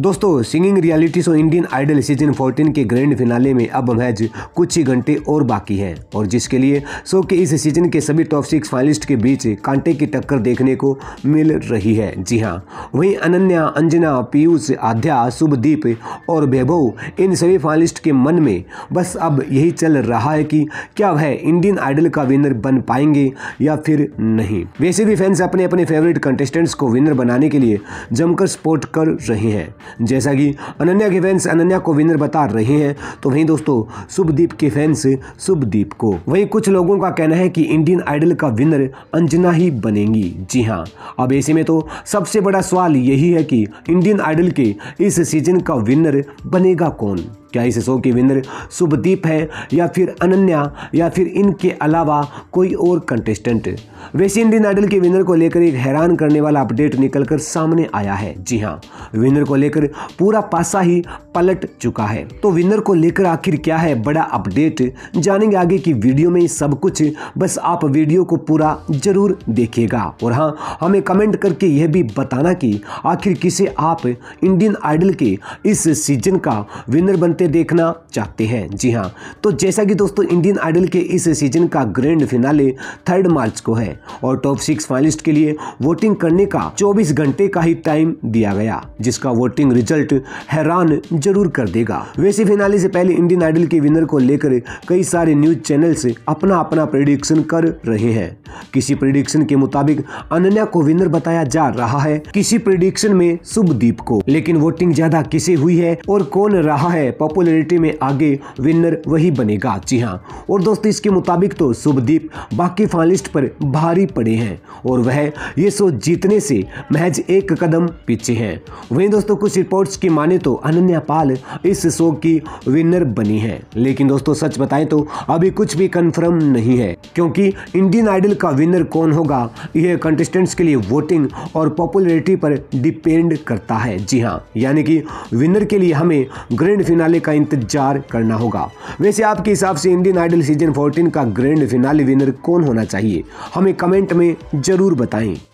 दोस्तों singing reality show Indian Idol season 14 के grand finale में अब महज कुछ ही घंटे और बाकी हैं और जिसके लिए शो के इस सीजन के सभी टॉप सिक्स फाइनलिस्ट के बीच कांटे की टक्कर देखने को मिल रही है जी हाँ वहीं अनन्या अंजना पीयूष आध्या शुभदीप और वैभव इन सभी फाइनलिस्ट के मन में बस अब यही चल रहा है कि क्या वह इंडियन आइडल का विनर बन पाएंगे या फिर नहीं वैसे भी फैंस अपने अपने फेवरेट कंटेस्टेंट्स को विनर बनाने के लिए जमकर सपोर्ट कर रहे हैं जैसा कि अनन्या के फैंस अनन्या को विनर बता रहे हैं तो वहीं दोस्तों शुभदीप के फैंस शुभदीप को वहीं कुछ लोगों का कहना है कि इंडियन आइडल का विनर अंजना ही बनेंगी जी हाँ अब ऐसे में तो सबसे बड़ा सवाल यही है कि इंडियन आइडल के इस सीजन का विनर बनेगा कौन क्या इस शो के विनर शुभदीप है या फिर अनन्या या फिर इनके अलावा कोई और कंटेस्टेंट वैसे इंडियन आइडल के विनर को लेकर एक हैरान करने वाला अपडेट निकलकर सामने आया है जी हाँ विनर को लेकर पूरा पासा ही पलट चुका है तो विनर को लेकर आखिर क्या है बड़ा अपडेट जानेंगे आगे की वीडियो में सब कुछ बस आप वीडियो को पूरा जरूर देखिएगा और हाँ हमें कमेंट करके यह भी बताना कि आखिर किसे आप इंडियन आइडल के इस सीजन का विनर बनते करते देखना चाहते हैं जी हाँ तो जैसा कि दोस्तों इंडियन आइडल के इस सीजन का ग्रैंड फिनाले थर्ड मार्च को है और टॉप सिक्स फाइनलिस्ट के लिए वोटिंग करने का 24 घंटे का ही टाइम दिया गया जिसका वोटिंग रिजल्ट हैरान जरूर कर देगा वैसे फिनाले से पहले इंडियन आइडल के विनर को लेकर कई सारे न्यूज चैनल से अपना अपना प्रिडिक्शन कर रहे हैं किसी प्रिडिक्शन के मुताबिक अनन्या को विनर बताया जा रहा है किसी प्रिडिक्शन में शुभदीप को लेकिन वोटिंग ज्यादा किसे हुई है और कौन रहा है पॉपुलैरिटी में आगे विनर वही बनेगा जी हाँ और दोस्तों इसके मुताबिक तो शुभदीप बाकी फाइनलिस्ट पर भारी पड़े हैं और वह ये शो जीतने से महज एक कदम पीछे हैं वहीं दोस्तों कुछ रिपोर्ट्स की माने तो अनन्या पाल इस शो की विनर बनी है लेकिन दोस्तों सच बताएं तो अभी कुछ भी कन्फर्म नहीं है क्योंकि इंडियन आइडल का विनर कौन होगा यह कंटेस्टेंट्स के लिए वोटिंग और पॉपुलैरिटी पर डिपेंड करता है जी हाँ यानी कि विनर के लिए हमें ग्रैंड फिनाले का इंतजार करना होगा वैसे आपके हिसाब से इंडियन आइडल सीजन 14 का ग्रैंड फिनाली विनर कौन होना चाहिए हमें कमेंट में जरूर बताएं